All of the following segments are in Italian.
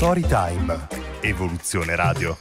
Storytime. Evoluzione Radio.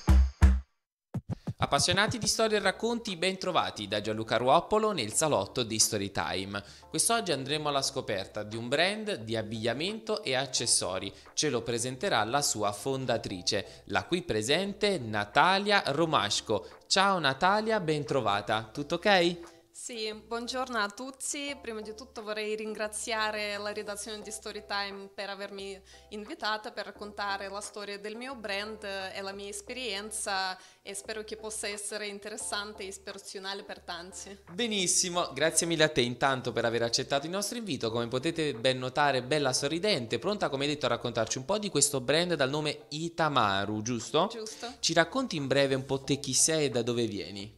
Appassionati di storie e racconti, ben trovati da Gianluca Ruoppolo nel salotto di Storytime. Quest'oggi andremo alla scoperta di un brand di abbigliamento e accessori. Ce lo presenterà la sua fondatrice, la qui presente Natalia Romasco. Ciao Natalia, ben trovata. Tutto ok? Sì, buongiorno a tutti. Prima di tutto vorrei ringraziare la redazione di Storytime per avermi invitata per raccontare la storia del mio brand e la mia esperienza e spero che possa essere interessante e ispirazionale per tanti. Benissimo, grazie mille a te intanto per aver accettato il nostro invito. Come potete ben notare, bella sorridente, pronta come hai detto a raccontarci un po' di questo brand dal nome Itamaru, giusto? Giusto. Ci racconti in breve un po' te chi sei e da dove vieni?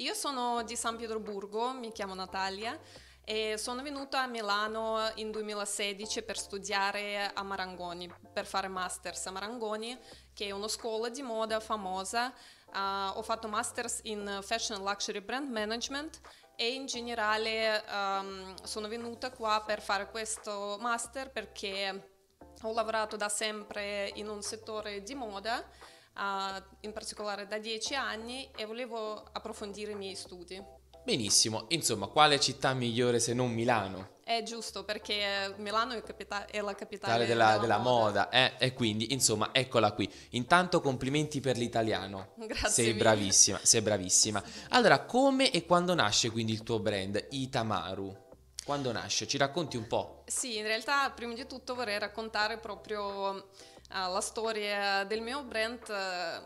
Io sono di San Pietroburgo, mi chiamo Natalia e sono venuta a Milano in 2016 per studiare a Marangoni, per fare masters a Marangoni, che è una scuola di moda famosa. Uh, ho fatto masters in Fashion Luxury Brand Management e in generale um, sono venuta qua per fare questo master perché ho lavorato da sempre in un settore di moda in particolare da dieci anni e volevo approfondire i miei studi. Benissimo, insomma, quale città migliore se non Milano? È giusto, perché eh, Milano è, capita- è la capitale della, della, della moda, moda eh? e quindi, insomma, eccola qui. Intanto complimenti per l'italiano. Grazie. Sei mille. bravissima, sei bravissima. Allora, come e quando nasce quindi il tuo brand Itamaru? Quando nasce? Ci racconti un po'? Sì, in realtà prima di tutto vorrei raccontare proprio Ah, la storia del mio brand eh,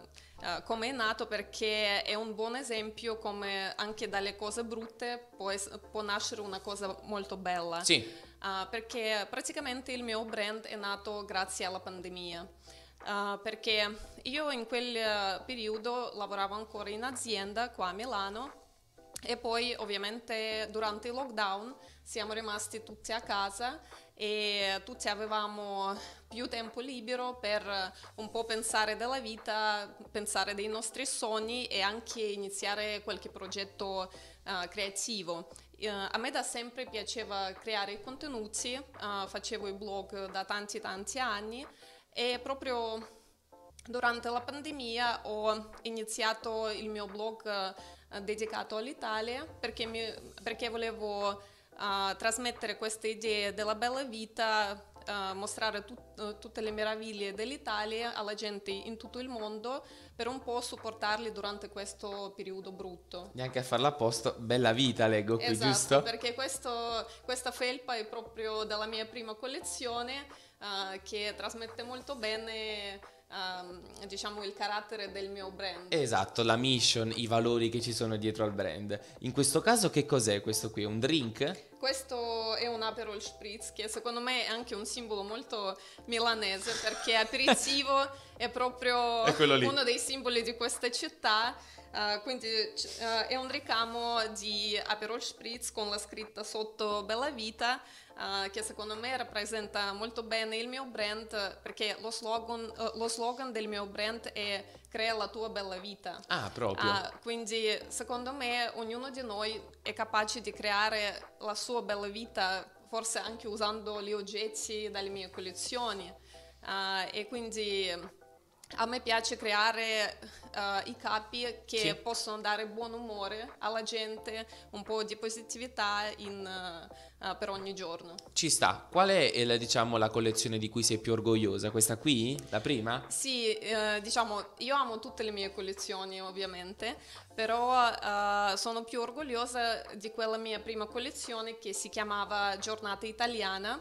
eh, come è nato perché è un buon esempio come anche dalle cose brutte può, può nascere una cosa molto bella. Sì. Uh, perché praticamente il mio brand è nato grazie alla pandemia. Uh, perché io in quel eh, periodo lavoravo ancora in azienda qua a Milano e poi ovviamente durante il lockdown siamo rimasti tutti a casa e tutti avevamo più tempo libero per un po' pensare della vita, pensare dei nostri sogni e anche iniziare qualche progetto uh, creativo. Uh, a me da sempre piaceva creare contenuti, uh, facevo i blog da tanti tanti anni e proprio durante la pandemia ho iniziato il mio blog dedicato all'Italia perché, mi, perché volevo trasmettere queste idee della bella vita, uh, mostrare tut- tutte le meraviglie dell'Italia alla gente in tutto il mondo per un po' supportarli durante questo periodo brutto. Neanche a farla posto, bella vita leggo qui, esatto, giusto? perché questo, questa felpa è proprio dalla mia prima collezione uh, che trasmette molto bene um, diciamo il carattere del mio brand. Esatto, la mission, i valori che ci sono dietro al brand. In questo caso che cos'è questo qui? Un drink? Questo è un Aperol Spritz che secondo me è anche un simbolo molto milanese perché aperitivo è proprio è uno dei simboli di questa città eh, quindi uh, è un ricamo di Aperol Spritz con la scritta sotto Bella Vita uh, che secondo me rappresenta molto bene il mio brand perché lo slogan, lo slogan del mio brand è crea la tua bella vita. Ah, proprio. quindi secondo me ognuno di noi è capace di creare la sua bella vita forse anche usando gli oggetti dalle mie collezioni e quindi a me piace creare uh, i capi che sì. possono dare buon umore alla gente, un po' di positività in, uh, per ogni giorno. Ci sta. Qual è eh, la, diciamo, la, collezione di cui sei più orgogliosa? Questa qui? La prima? Sì, uh, diciamo, io amo tutte le mie collezioni ovviamente, però sono più orgogliosa di quella mia prima collezione che si chiamava Giornata Italiana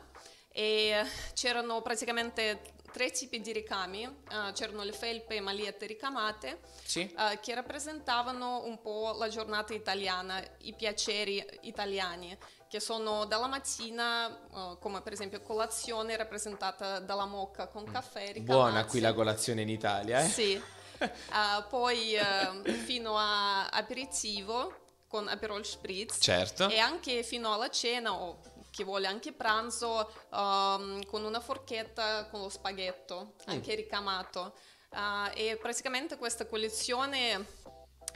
e c'erano praticamente tre tipi di ricami, uh, c'erano le felpe e magliette ricamate sì. uh, che rappresentavano un po' la giornata italiana, i piaceri italiani che sono dalla mattina, uh, come per esempio colazione rappresentata dalla mocca con mm. caffè. Ricamati. Buona qui la colazione in Italia, eh? Sì. poi fino a aperitivo con Aperol Spritz certo. e anche fino alla cena o chi vuole anche pranzo um, con una forchetta con lo spaghetto, mm. anche ricamato. Uh, e praticamente questa collezione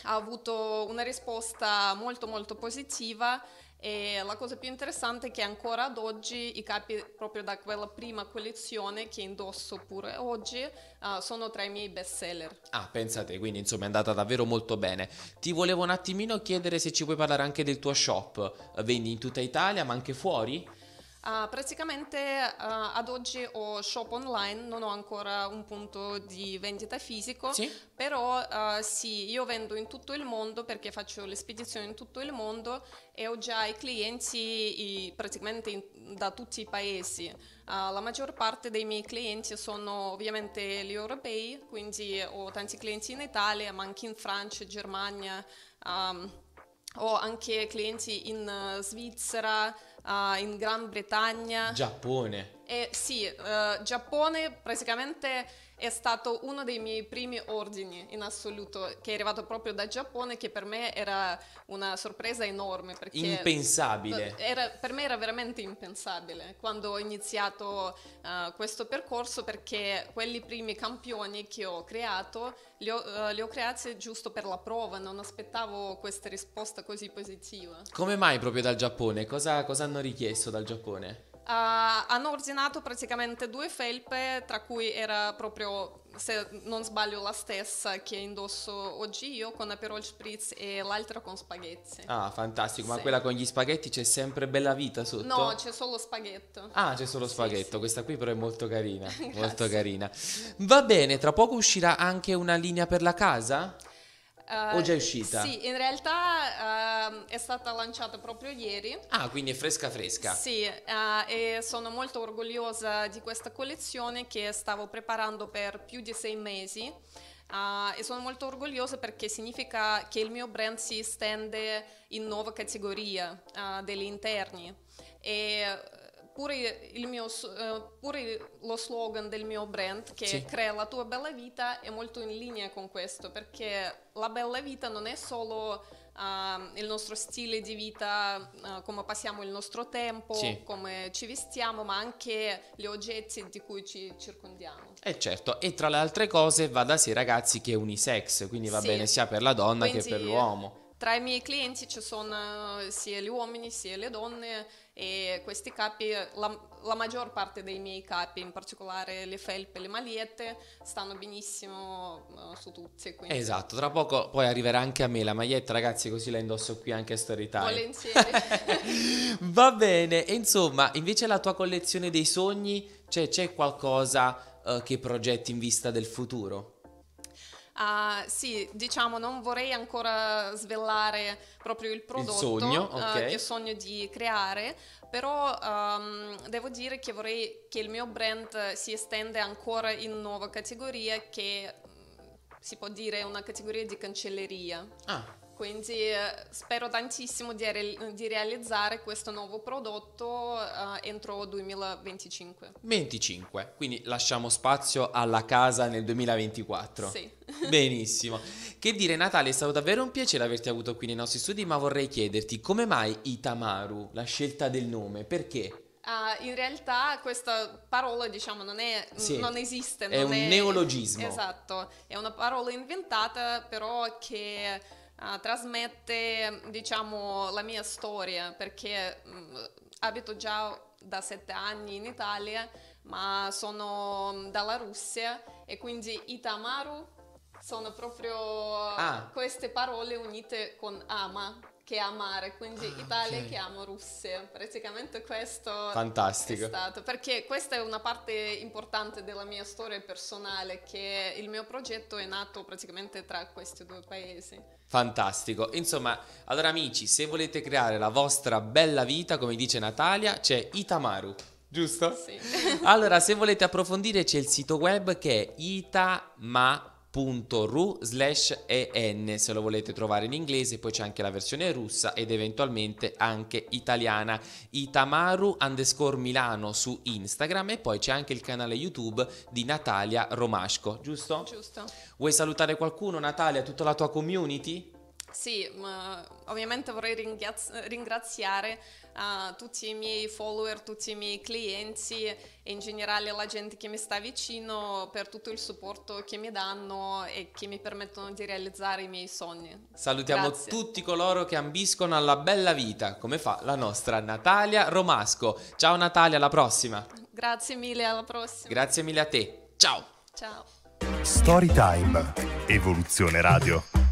ha avuto una risposta molto molto positiva e la cosa più interessante è che ancora ad oggi i capi proprio da quella prima collezione che indosso pure oggi uh, sono tra i miei best seller. Ah, pensate, quindi insomma è andata davvero molto bene. Ti volevo un attimino chiedere se ci puoi parlare anche del tuo shop, vendi in tutta Italia ma anche fuori? Uh, praticamente uh, ad oggi ho shop online, non ho ancora un punto di vendita fisico, sì? però uh, sì, io vendo in tutto il mondo perché faccio le spedizioni in tutto il mondo e ho già i clienti i, praticamente in, da tutti i paesi. la maggior parte dei miei clienti sono ovviamente gli europei, quindi ho tanti clienti in Italia, ma anche in Francia, Germania. Um, ho anche clienti in eh, Svizzera, uh, in Gran Bretagna. Giappone. Eh, sì, uh, Giappone praticamente è stato uno dei miei primi ordini in assoluto, che è arrivato proprio da Giappone, che per me era una sorpresa enorme. impensabile. Era, per me era veramente impensabile quando ho iniziato uh, questo percorso, perché quelli primi campioni che ho creato li ho, uh, li ho creati giusto per la prova, non aspettavo questa risposta così positiva. Come mai proprio dal Giappone? Cosa, cosa hanno richiesto dal Giappone? Ah, hanno ordinato praticamente due felpe, tra cui era proprio, se non sbaglio, la stessa che indosso oggi io con Aperol Spritz e l'altra con spaghetti. Ah, fantastico, sì. ma quella con gli spaghetti c'è sempre bella vita sotto? No, c'è solo spaghetto. Ah, c'è solo spaghetto, sì, sì. questa qui però è molto carina, molto carina. Va bene, tra poco uscirà anche una linea per la casa? Uh, o già è uscita? Sì, in realtà uh, è stata lanciata proprio ieri. Ah, quindi è fresca fresca. Sì, uh, e sono molto orgogliosa di questa collezione che stavo preparando per più di sei mesi. Uh, e sono molto orgogliosa perché significa che il mio brand si estende in nuova categoria uh, degli interni e pure, mio, eh, pure, lo slogan del mio brand che sì. crea la tua bella vita è molto in linea con questo perché la bella vita non è solo uh, il nostro stile di vita, uh, come passiamo il nostro tempo, sì. come ci vestiamo, ma anche gli oggetti di cui ci circondiamo. E eh, certo, e tra le altre cose va da sé ragazzi che è unisex, quindi va sì. bene sia per la donna quindi, che per l'uomo. Tra i miei clienti ci sono sia gli uomini sia le donne e questi capi, la, la, maggior parte dei miei capi, in particolare le felpe, e le magliette, stanno benissimo eh, su tutti. Quindi. Esatto, tra poco poi arriverà anche a me la maglietta, ragazzi, così la indosso qui anche a Storytime. Volentieri. Va bene, e insomma, invece la tua collezione dei sogni, cioè, c'è qualcosa eh, che progetti in vista del futuro? Uh, sì, diciamo, non vorrei ancora svelare proprio il prodotto, il sogno, eh, okay. uh, che sogno di creare, però um, devo dire che vorrei che il mio brand si estende ancora in nuova categoria che mm, si può dire una categoria di cancelleria. Ah. Quindi eh, spero tantissimo di, re- di, realizzare questo nuovo prodotto uh, entro 2025. 25, quindi lasciamo spazio alla casa nel 2024. Sì. Benissimo. Che dire Natale, è stato davvero un piacere averti avuto qui nei nostri studi, ma vorrei chiederti come mai Itamaru, la scelta del nome, perché? Uh, in realtà questa parola diciamo non, è, sì, non esiste. È non un è, neologismo. Esatto, è una parola inventata però che uh, trasmette diciamo la mia storia perché mh, mm, abito già da sette anni in Italia ma sono mm, dalla Russia e quindi Itamaru sono proprio ah. queste parole unite con ama, che amare, quindi ah, Italia okay. che amo Russia, Praticamente questo Fantastico. è stato, perché questa è una parte importante della mia storia personale, che il mio progetto è nato praticamente tra questi due paesi. Fantastico. Insomma, allora amici, se volete creare la vostra bella vita, come dice Natalia, c'è Itamaru. Giusto? Sì. allora, se volete approfondire c'è il sito web che è itamaru ru slash en se lo volete trovare in inglese poi c'è anche la versione russa ed eventualmente anche italiana itamaru underscore milano su instagram e poi c'è anche il canale youtube di Natalia Romasco giusto? giusto vuoi salutare qualcuno Natalia tutta la tua community? Sì, mm, ovviamente vorrei ringraziare uh, tutti i miei follower, tutti i miei clienti e in generale la gente che mi sta vicino per tutto il supporto che mi danno e che mi permettono di realizzare i miei sogni. Salutiamo Grazie. tutti coloro che ambiscono alla bella vita, come fa la nostra Natalia Romasco. Ciao Natalia, alla prossima. Grazie mille, alla prossima. Grazie mille a te. Ciao. Ciao. Storytime, Evoluzione Radio.